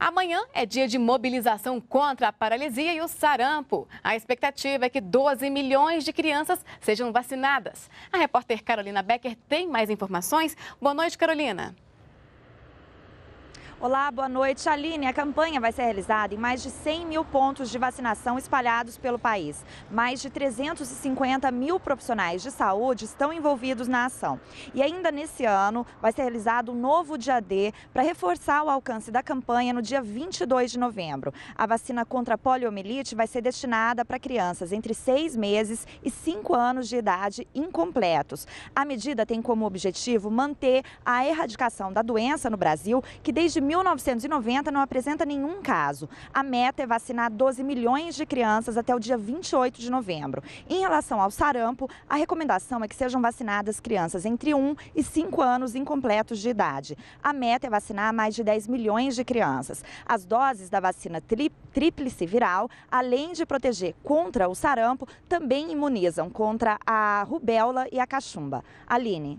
Amanhã é dia de mobilização contra a paralisia e o sarampo. A expectativa é que 12 milhões de crianças sejam vacinadas. A repórter Carolina Becker tem mais informações. Boa noite, Carolina. Olá, boa noite. Aline, a campanha vai ser realizada em mais de 100 mil pontos de vacinação espalhados pelo país. Mais de 350 mil profissionais de saúde estão envolvidos na ação. E ainda nesse ano vai ser realizado um novo dia D para reforçar o alcance da campanha no dia 22 de novembro. A vacina contra a poliomielite vai ser destinada para crianças entre 6 meses e 5 anos de idade incompletos. A medida tem como objetivo manter a erradicação da doença no Brasil, que desde 1990 não apresenta nenhum caso. A meta é vacinar 12 milhões de crianças até o dia 28 de novembro. Em relação ao sarampo, a recomendação é que sejam vacinadas crianças entre 1 e 5 anos incompletos de idade. A meta é vacinar mais de 10 milhões de crianças. As doses da vacina tri tríplice viral, além de proteger contra o sarampo, também imunizam contra a rubéola e a cachumba. Aline.